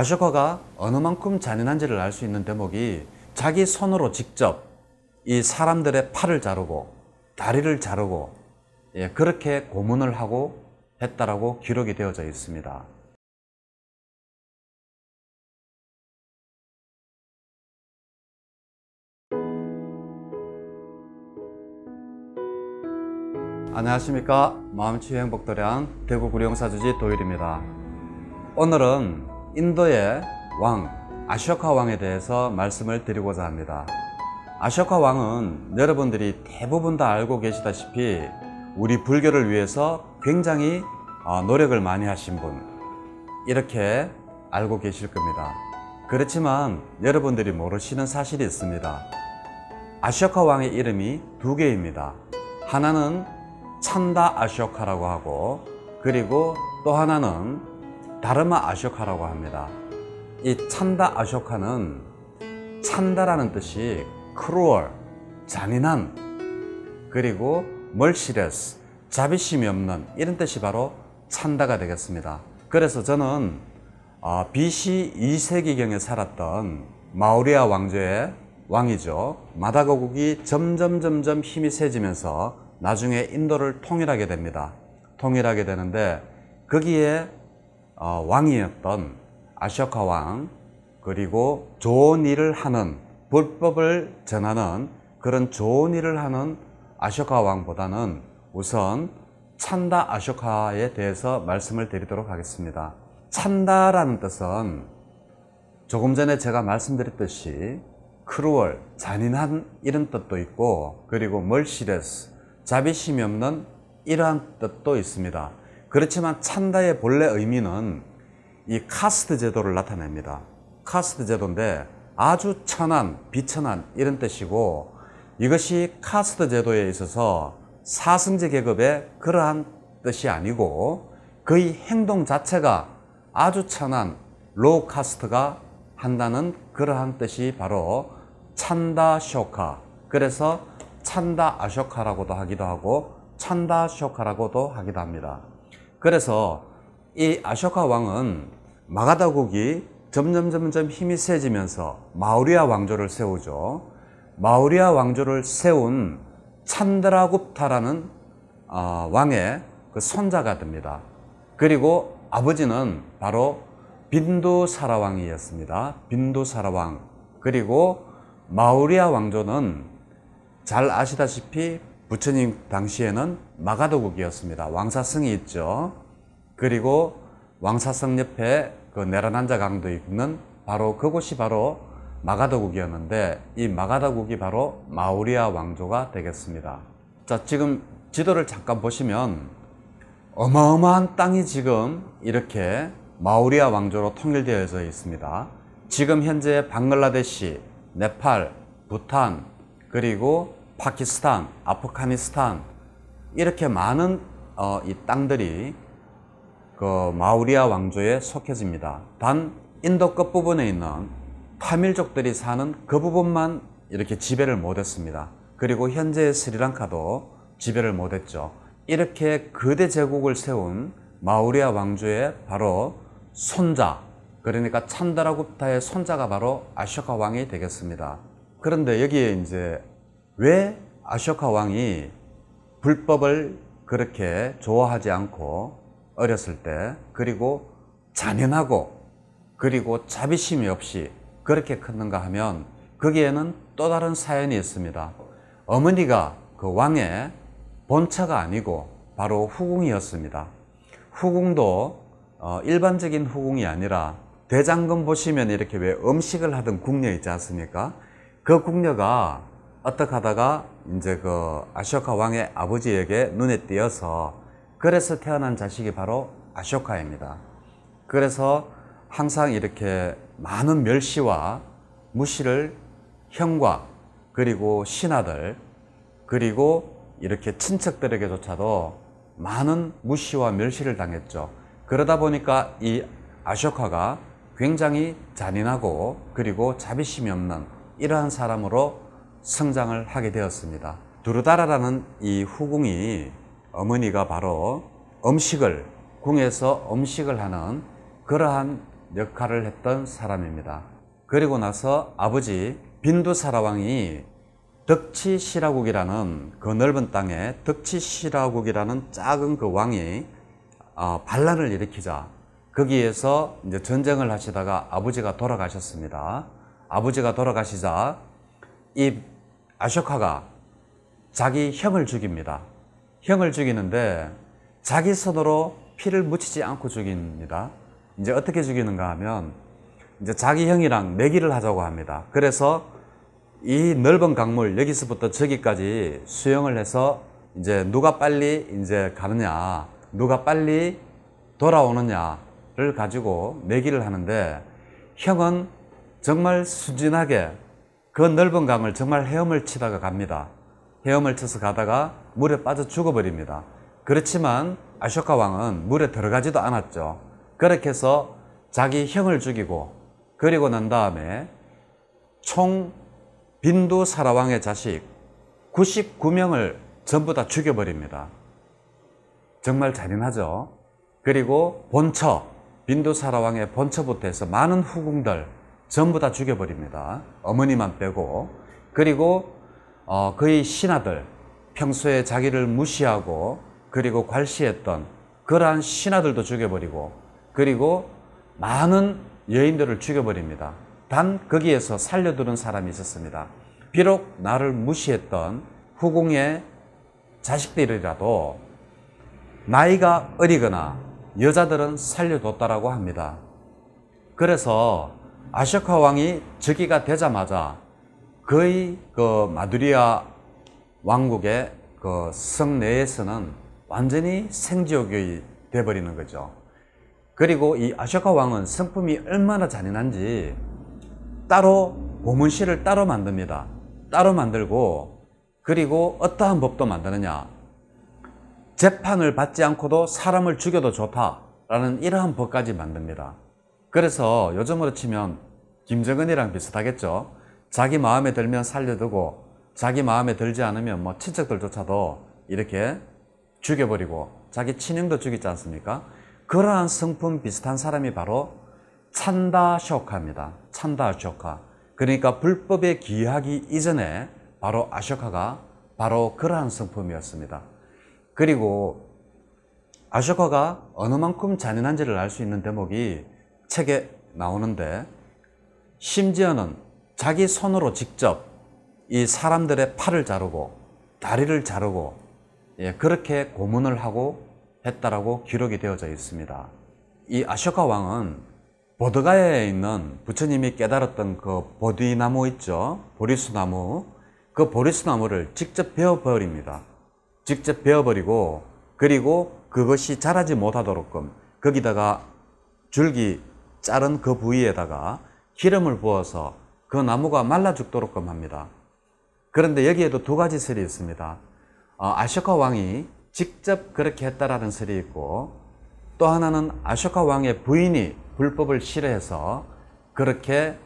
아쇼카가 어느 만큼 잔인한지를 알 수 있는 대목이 자기 손으로 직접 이 사람들의 팔을 자르고 다리를 자르고 예, 그렇게 고문을 하고 했다라고 기록이 되어져 있습니다. 안녕하십니까 마음치유 행복도량 대구 구룡사주지 도일입니다. 오늘은 인도의 왕 아쇼카 왕에 대해서 말씀을 드리고자 합니다. 아쇼카 왕은 여러분들이 대부분 다 알고 계시다시피 우리 불교를 위해서 굉장히 어, 노력을 많이 하신 분 이렇게 알고 계실 겁니다. 그렇지만 여러분들이 모르시는 사실이 있습니다. 아쇼카 왕의 이름이 두 개입니다. 하나는 찬다 아쇼카라고 하고 그리고 또 하나는 다르마 아쇼카라고 합니다. 이 찬다 아쇼카는 찬다라는 뜻이 크루얼, 잔인한, 그리고 멀시레스, 자비심이 없는 이런 뜻이 바로 찬다가 되겠습니다. 그래서 저는 아, BC 2세기경에 살았던 마우리아 왕조의 왕이죠. 마다거국이 점점 점점 힘이 세지면서 나중에 인도를 통일하게 됩니다. 통일하게 되는데 거기에 어, 왕이었던 아쇼카 왕 그리고 좋은 일을 하는 불법을 전하는 그런 좋은 일을 하는 아쇼카 왕보다는 우선 찬다 아쇼카에 대해서 말씀을 드리도록 하겠습니다. 찬다라는 뜻은 조금 전에 제가 말씀드렸듯이 크루얼, 잔인한 이런 뜻도 있고 그리고 멀시레스, 자비심이 없는 이러한 뜻도 있습니다. 그렇지만 찬다의 본래 의미는 이 카스트 제도를 나타냅니다. 카스트 제도인데 아주 천한, 비천한 이런 뜻이고 이것이 카스트 제도에 있어서 사승제 계급의 그러한 뜻이 아니고 그의 행동 자체가 아주 천한 로우 카스트가 한다는 그러한 뜻이 바로 찬다 쇼카 그래서 찬다 아쇼카라고도 하기도 하고 찬다 쇼카라고도 하기도 합니다. 그래서 이 아쇼카 왕은 마가다국이 점점 점점 힘이 세지면서 마우리아 왕조를 세우죠. 마우리아 왕조를 세운 찬드라굽타라는 아, 왕의 그 손자가 됩니다. 그리고 아버지는 바로 빈두사라 왕이었습니다. 빈두사라 왕. 그리고 마우리아 왕조는 잘 아시다시피 부처님 당시에는 마가도국이었습니다. 왕사성이 있죠. 그리고 왕사성 옆에 그 내란한자 강도 있는 바로 그곳이 바로 마가다국이었는데 이 마가다국이 바로 마우리아 왕조가 되겠습니다. 자, 지금 지도를 잠깐 보시면 어마어마한 땅이 지금 이렇게 마우리아 왕조로 통일되어져 있습니다. 지금 현재 방글라데시, 네팔, 부탄, 그리고 파키스탄, 아프가니스탄 이렇게 많은 어, 이 땅들이 그 마우리아 왕조에 속해집니다. 단 인도 끝부분에 있는 타밀족들이 사는 그 부분만 이렇게 지배를 못했습니다. 그리고 현재의 스리랑카도 지배를 못했죠. 이렇게 거대 제국을 세운 마우리아 왕조의 바로 손자, 그러니까 찬다라굽타의 손자가 바로 아쇼카 왕이 되겠습니다. 그런데 여기에 이제 왜 아쇼카 왕이 불법을 그렇게 좋아하지 않고 어렸을 때 그리고 잔인하고 그리고 자비심이 없이 그렇게 컸는가 하면 거기에는 또 다른 사연이 있습니다. 어머니가 그 왕의 본처가 아니고 바로 후궁이었습니다. 후궁도 어, 일반적인 후궁이 아니라 대장금 보시면 이렇게 왜 음식을 하던 궁녀 있지 않습니까? 그 궁녀가 어떻게 하다가 이제 그 아쇼카 왕의 아버지에게 눈에 띄어서 그래서 태어난 자식이 바로 아쇼카입니다. 그래서 항상 이렇게 많은 멸시와 무시를 형과 그리고 신하들 그리고 이렇게 친척들에게조차도 많은 무시와 멸시를 당했죠. 그러다 보니까 이 아쇼카가 굉장히 잔인하고 그리고 자비심이 없는 이러한 사람으로 성장을 하게 되었습니다. 두루다라라는 이 후궁이 어머니가 바로 음식을 궁에서 음식을 하는 그러한 역할을 했던 사람입니다. 그리고 나서 아버지 빈두사라왕이 덕치시라국이라는 그 넓은 땅에 덕치시라국이라는 작은 그 왕이 어, 반란을 일으키자 거기에서 이제 전쟁을 하시다가 아버지가 돌아가셨습니다. 아버지가 돌아가시자 이 아쇼카가 자기 형을 죽입니다. 형을 죽이는데 자기 손으로 피를 묻히지 않고 죽입니다. 이제 어떻게 죽이는가 하면 이제 자기 형이랑 내기를 하자고 합니다. 그래서 이 넓은 강물 여기서부터 저기까지 수영을 해서 이제 누가 빨리 이제 가느냐, 누가 빨리 돌아오느냐를 가지고 내기를 하는데 형은 정말 순진하게 그 넓은 강을 정말 헤엄을 치다가 갑니다. 헤엄을 쳐서 가다가 물에 빠져 죽어버립니다. 그렇지만 아쇼카 왕은 물에 들어가지도 않았죠. 그렇게 해서 자기 형을 죽이고 그리고 난 다음에 총 빈두 사라왕의 자식 99명을 전부 다 죽여버립니다. 정말 잔인하죠. 그리고 본처 빈두 사라왕의 본처부터 해서 많은 후궁들 전부 다 죽여버립니다. 어머니만 빼고. 그리고 어, 그의 신하들, 평소에 자기를 무시하고 그리고 괄시했던 그러한 신하들도 죽여버리고 그리고 많은 여인들을 죽여버립니다. 단 거기에서 살려두는 사람이 있었습니다. 비록 나를 무시했던 후궁의 자식들이라도 나이가 어리거나 여자들은 살려뒀다라고 합니다. 그래서 아쇼카 왕이 즉위가 되자마자 거의 그 마두리아 왕국의 그 성내에서는 완전히 생지옥이 되어버리는 거죠. 그리고 이 아쇼카 왕은 성품이 얼마나 잔인한지 따로 고문실을 따로 만듭니다. 따로 만들고 그리고 어떠한 법도 만드느냐. 재판을 받지 않고도 사람을 죽여도 좋다라는 이러한 법까지 만듭니다. 그래서 요즘으로 치면 김정은이랑 비슷하겠죠. 자기 마음에 들면 살려두고 자기 마음에 들지 않으면 뭐 친척들조차도 이렇게 죽여버리고 자기 친형도 죽이지 않습니까? 그러한 성품 비슷한 사람이 바로 찬다쇼카입니다. 찬다쇼카. 그러니까 불법에 기하기 이전에 바로 아쇼카가 바로 그러한 성품이었습니다. 그리고 아쇼카가 어느 만큼 잔인한지를 알 수 있는 대목이 책에 나오는데 심지어는 자기 손으로 직접 이 사람들의 팔을 자르고 다리를 자르고 예, 그렇게 고문을 하고 했다라고 기록이 되어져 있습니다. 이 아쇼카 왕은 보드가야에 있는 부처님이 깨달았던 그 보디나무 있죠? 보리수나무. 그 보리수나무를 직접 베어버립니다. 직접 베어버리고 그리고 그것이 자라지 못하도록끔 거기다가 줄기 자른 그 부위에다가 기름을 부어서 그 나무가 말라 죽도록끔 합니다. 그런데 여기에도 두 가지 설이 있습니다. 어, 아쇼카 왕이 직접 그렇게 했다라는 설이 있고 또 하나는 아쇼카 왕의 부인이 불법을 실어해서 그렇게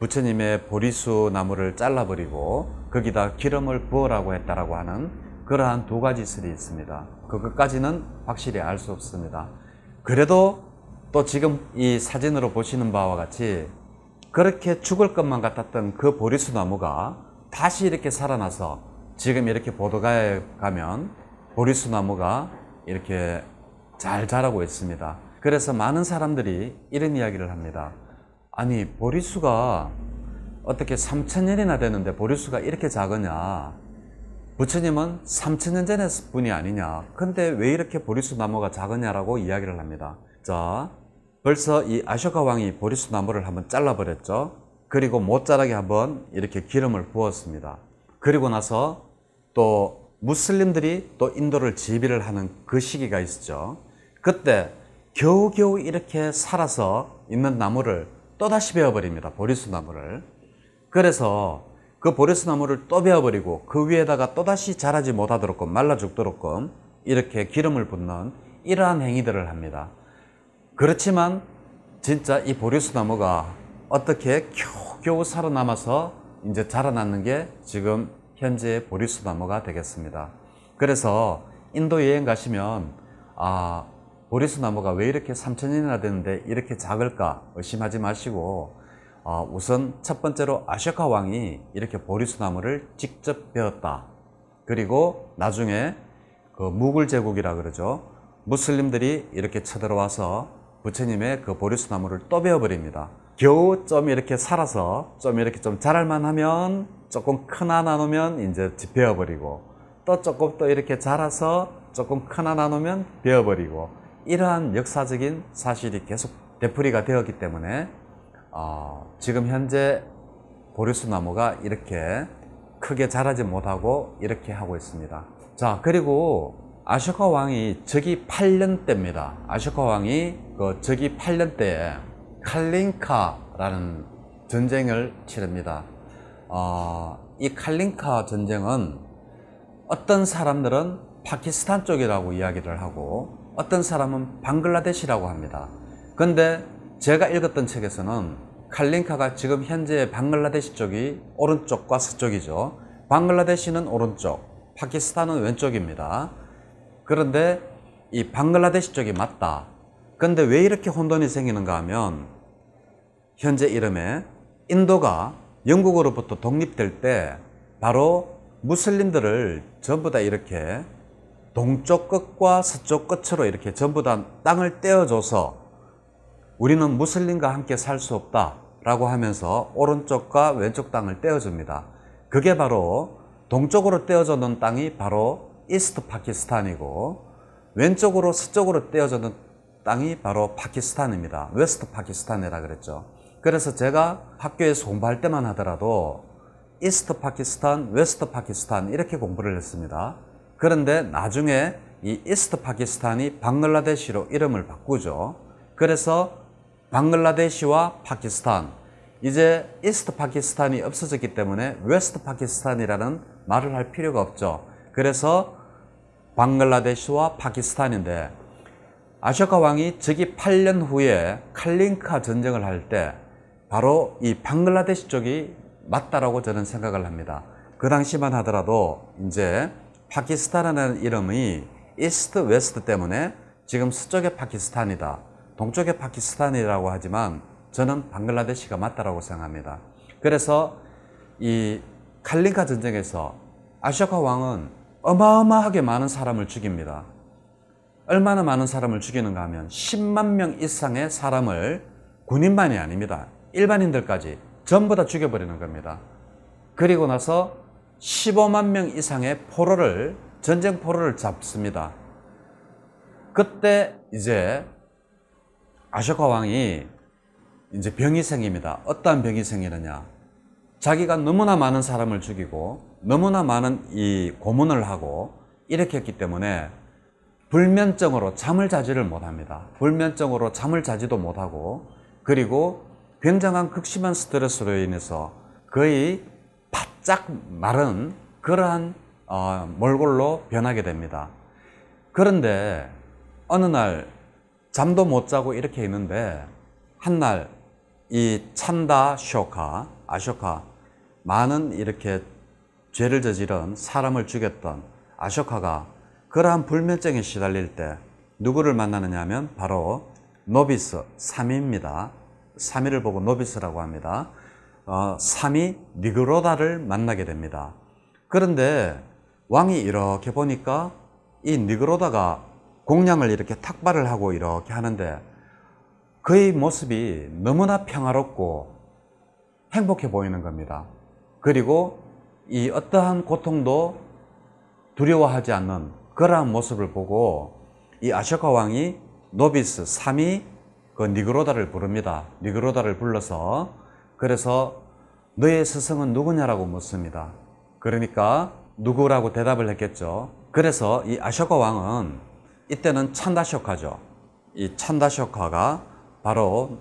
부처님의 보리수 나무를 잘라버리고 거기다 기름을 부어라고 했다라고 하는 그러한 두 가지 설이 있습니다. 그것까지는 확실히 알 수 없습니다. 그래도 또 지금 이 사진으로 보시는 바와 같이 그렇게 죽을 것만 같았던 그 보리수 나무가 다시 이렇게 살아나서 지금 이렇게 보도가에 가면 보리수 나무가 이렇게 잘 자라고 있습니다. 그래서 많은 사람들이 이런 이야기를 합니다. 아니 보리수가 어떻게 3천년이나 됐는데 보리수가 이렇게 작으냐 부처님은 3천년 전의 분이 아니냐 근데 왜 이렇게 보리수 나무가 작으냐라고 이야기를 합니다 자 벌써 이 아쇼카 왕이 보리수 나무를 한번 잘라버렸죠. 그리고 못 자라게 한번 이렇게 기름을 부었습니다. 그리고 나서 또 무슬림들이 또 인도를 지배를 하는 그 시기가 있었죠. 그때 겨우겨우 이렇게 살아서 있는 나무를 또다시 베어버립니다. 보리수 나무를. 그래서 그 보리수 나무를 또 베어버리고 그 위에다가 또다시 자라지 못하도록 말라 죽도록 이렇게 기름을 붓는 이러한 행위들을 합니다. 그렇지만 진짜 이 보리수 나무가 어떻게 겨우겨우 살아남아서 이제 자라났는 게 지금 현재의 보리수 나무가 되겠습니다. 그래서 인도 여행 가시면 아 보리수 나무가 왜 이렇게 3천년이나 되는데 이렇게 작을까 의심하지 마시고 어, 우선 첫 번째로 아쇼카 왕이 이렇게 보리수 나무를 직접 베었다. 그리고 나중에 그 무굴 제국이라 그러죠. 무슬림들이 이렇게 쳐들어와서 부처님의 그 보리수나무를 또 베어버립니다. 겨우 좀 이렇게 살아서 좀 이렇게 좀 자랄만 하면 조금 큰 하나 누면 이제 집 베어버리고 또 조금 또 이렇게 자라서 조금 큰 하나 누면 베어버리고 이러한 역사적인 사실이 계속 되풀이가 되었기 때문에 어, 지금 현재 보리수 나무가 이렇게 크게 자라지 못하고 이렇게 하고 있습니다. 자, 그리고 아쇼카 왕이 즉위 8년 때입니다. 아쇼카 왕이 그 즉위 8년 때에 칼링카라는 전쟁을 치릅니다. 어, 이칼링카 전쟁은 어떤 사람들은 파키스탄 쪽이라고 이야기를 하고 어떤 사람은 방글라데시라고 합니다. 근데 제가 읽었던 책에서는 칼링카가 지금 현재 방글라데시 쪽이 오른쪽과 서쪽이죠. 방글라데시는 오른쪽, 파키스탄은 왼쪽입니다. 그런데 이 방글라데시 쪽이 맞다. 그런데왜 이렇게 혼돈이 생기는가 하면 현재 이름에 인도가 영국으로부터 독립될 때 바로 무슬림들을 전부 다 이렇게 동쪽 끝과 서쪽 끝으로 이렇게 전부 다 땅을 떼어줘서 우리는 무슬림과 함께 살 수 없다 라고 하면서 오른쪽과 왼쪽 땅을 떼어줍니다. 그게 바로 동쪽으로 떼어져 놓은 땅이 바로 이스트 파키스탄이고 왼쪽으로 서쪽으로 떼어져는 땅이 바로 파키스탄입니다. 웨스트 파키스탄이라 그랬죠. 그래서 제가 학교에서 공부할 때만 하더라도 이스트 파키스탄, 웨스트 파키스탄 이렇게 공부를 했습니다. 그런데 나중에 이 이스트 파키스탄이 방글라데시로 이름을 바꾸죠. 그래서 방글라데시와 파키스탄 이제 이스트 파키스탄이 없어졌기 때문에 웨스트 파키스탄이라는 말을 할 필요가 없죠. 그래서 방글라데시와 파키스탄인데 아쇼카 왕이 즉위 8년 후에 칼링카 전쟁을 할 때 바로 이 방글라데시 쪽이 맞다라고 저는 생각을 합니다. 그 당시만 하더라도 이제 파키스탄이라는 이름이 이스트 웨스트 때문에 지금 서쪽의 파키스탄이다. 동쪽의 파키스탄이라고 하지만 저는 방글라데시가 맞다라고 생각합니다. 그래서 이 칼링카 전쟁에서 아쇼카 왕은 어마어마하게 많은 사람을 죽입니다. 얼마나 많은 사람을 죽이는가 하면 10만 명 이상의 사람을 군인만이 아닙니다. 일반인들까지 전부 다 죽여버리는 겁니다. 그리고 나서 15만 명 이상의 포로를 전쟁 포로를 잡습니다. 그때 이제 아쇼카 왕이 이제 병이 생깁니다. 어떠한 병이 생기느냐? 자기가 너무나 많은 사람을 죽이고 너무나 많은 이 고문을 하고 이렇게 했기 때문에 불면증으로 잠을 자지를 못합니다. 불면증으로 잠을 자지도 못하고 그리고 굉장한 극심한 스트레스로 인해서 거의 바짝 마른 그러한 어, 몰골로 변하게 됩니다. 그런데 어느 날 잠도 못 자고 이렇게 있는데 한날 이 찬다 쇼카 아쇼카 많은 이렇게 죄를 저지른 사람을 죽였던 아쇼카가 그러한 불면증에 시달릴 때 누구를 만나느냐 하면 바로 노비스 3위입니다3위를 보고 노비스라고 합니다. 3위 어, 니그로다를 만나게 됩니다. 그런데 왕이 이렇게 보니까 이 니그로다가 공양을 이렇게 탁발을 하고 이렇게 하는데 그의 모습이 너무나 평화롭고 행복해 보이는 겁니다. 그리고 이 어떠한 고통도 두려워하지 않는 그러한 모습을 보고 이 아쇼카 왕이 노비스 3이 그 니그로다를 부릅니다. 니그로다를 불러서 그래서 너의 스승은 누구냐라고 묻습니다. 그러니까 누구라고 대답을 했겠죠. 그래서 이 아쇼카 왕은 이때는 찬다쇼카죠. 이 찬다쇼카가 바로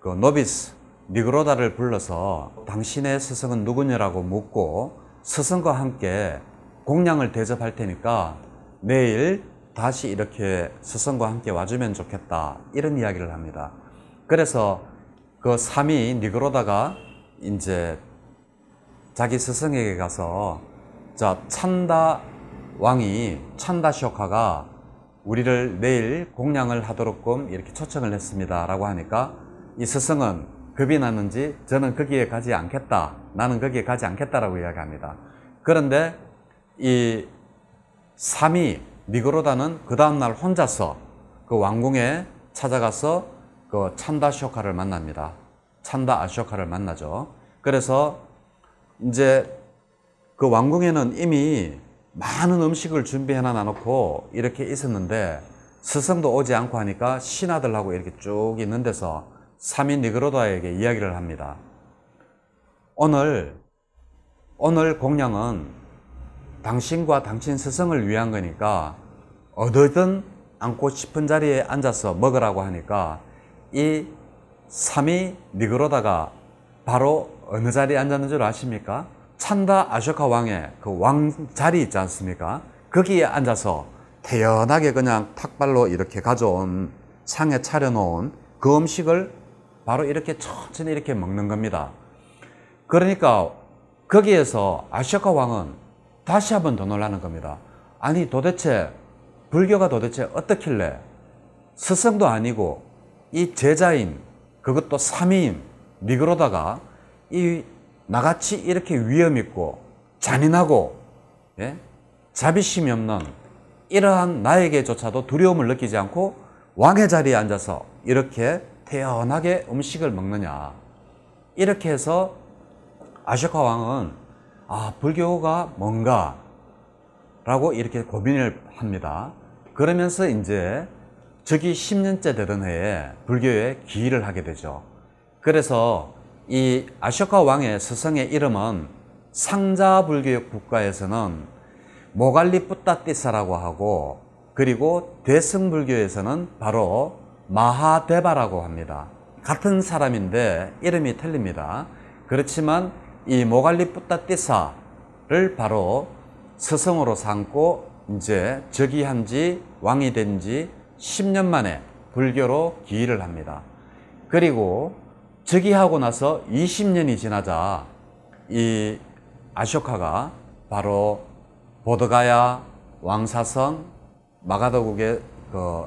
그 노비스 니그로다를 불러서 당신의 스승은 누구냐라고 묻고 스승과 함께 공양을 대접할 테니까 내일 다시 이렇게 스승과 함께 와주면 좋겠다 이런 이야기를 합니다. 그래서 그 삼이 니그로다가 이제 자기 스승에게 가서 자 찬다 왕이 찬다 시오카가 우리를 내일 공양을 하도록끔 이렇게 초청을 했습니다라고 하니까 이 스승은 겁이 났는지 저는 거기에 가지 않겠다. 나는 거기에 가지 않겠다라고 이야기합니다. 그런데 이 삼이 미그로다는그 다음날 혼자서 그 왕궁에 찾아가서 그 찬다 쇼카를 만납니다. 찬다 아쇼카를 만나죠. 그래서 이제 그 왕궁에는 이미 많은 음식을 준비해 놔놓고 이렇게 있었는데 스승도 오지 않고 하니까 신하들하고 이렇게 쭉 있는 데서 3인 니그로다에게 이야기를 합니다. 오늘, 오늘 공양은 당신과 당신 스승을 위한 거니까 어디든 앉고 싶은 자리에 앉아서 먹으라고 하니까 이 3이 니그로다가 바로 어느 자리에 앉았는 줄 아십니까? 찬다 아쇼카 왕의 그 왕 자리 있지 않습니까? 거기에 앉아서 태연하게 그냥 탁발로 이렇게 가져온 상에 차려놓은 그 음식을 바로 이렇게 천천히 이렇게 먹는 겁니다. 그러니까 거기에서 아쇼카 왕은 다시 한 번 더 놀라는 겁니다. 아니 도대체 불교가 도대체 어떻길래 스승도 아니고 이 제자임 그것도 삼위임 미그로다가 이 나같이 이렇게 위험 있고 잔인하고 예? 자비심이 없는 이러한 나에게조차도 두려움을 느끼지 않고 왕의 자리에 앉아서 이렇게 태연하게 음식을 먹느냐. 이렇게 해서 아쇼카 왕은 아, 불교가 뭔가 라고 이렇게 고민을 합니다. 그러면서 이제 저기 10년째 되던 해에 불교에 기일을 하게 되죠. 그래서 이 아쇼카 왕의 스승의 이름은 상자 불교 국가에서는 모갈리 뿌따띠사라고 하고 그리고 대승불교에서는 바로 마하데바라고 합니다. 같은 사람인데 이름이 틀립니다. 그렇지만 이 모갈리뿌따띠사를 바로 스승으로 삼고 이제 즉위한 지 왕이 된지 10년 만에 불교로 기일을 합니다. 그리고 즉위하고 나서 20년이 지나자 이 아쇼카가 바로 보드가야, 왕사성, 마가더국의 그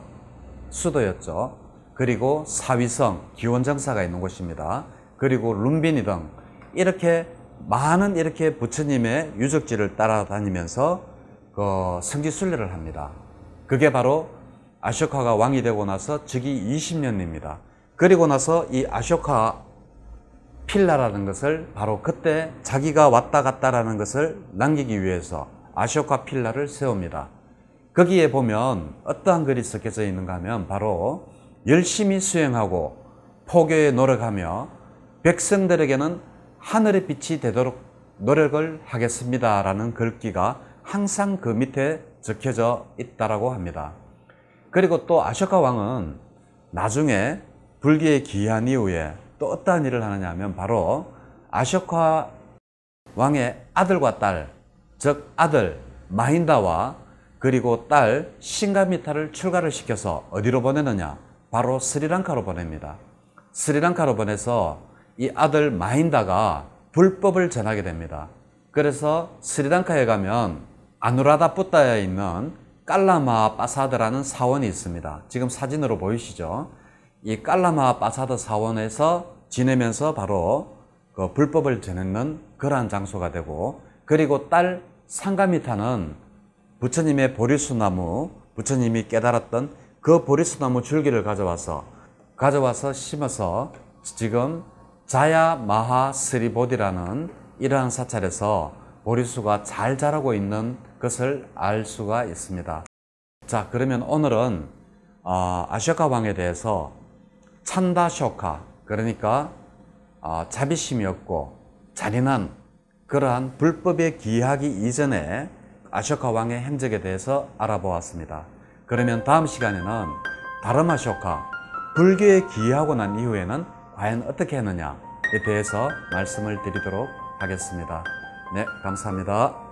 수도였죠. 그리고 사위성, 기원정사가 있는 곳입니다. 그리고 룸빈이등 이렇게 많은 이렇게 부처님의 유적지를 따라다니면서 그 성지 순례를 합니다. 그게 바로 아쇼카가 왕이 되고 나서 즉위 20년입니다. 그리고 나서 이 아쇼카 필라라는 것을 바로 그때 자기가 왔다 갔다라는 것을 남기기 위해서 아쇼카 필라를 세웁니다. 거기에 보면 어떠한 글이 적혀져 있는가 하면 바로 열심히 수행하고 포교에 노력하며 백성들에게는 하늘의 빛이 되도록 노력을 하겠습니다. 라는 글귀가 항상 그 밑에 적혀져 있다라고 합니다. 그리고 또 아쇼카 왕은 나중에 불기의 귀한 이후에 또 어떠한 일을 하느냐 하면 바로 아쇼카 왕의 아들과 딸, 즉 아들 마인다와 그리고 딸 신가미타를 출가를 시켜서 어디로 보내느냐? 바로 스리랑카로 보냅니다. 스리랑카로 보내서 이 아들 마인다가 불법을 전하게 됩니다. 그래서 스리랑카에 가면 아누라다뿌따에 있는 깔라마 빠사드라는 사원이 있습니다. 지금 사진으로 보이시죠? 이 깔라마 빠사드 사원에서 지내면서 바로 그 불법을 전했는 그러한 장소가 되고 그리고 딸 상가미타는 부처님의 보리수나무, 부처님이 깨달았던 그 보리수나무 줄기를 가져와서 가져와서 심어서 지금 자야 마하 스리보디라는 이러한 사찰에서 보리수가 잘 자라고 있는 것을 알 수가 있습니다. 자 그러면 오늘은 어, 아쇼카 왕에 대해서 찬다쇼카 그러니까 어, 자비심이 없고 잔인한 그러한 불법의 기하기 이전에 아쇼카 왕의 행적에 대해서 알아보았습니다. 그러면 다음 시간에는 다른 아쇼카, 불교에 귀여하고난 이후에는 과연 어떻게 했느냐에 대해서 말씀을 드리도록 하겠습니다. 네, 감사합니다.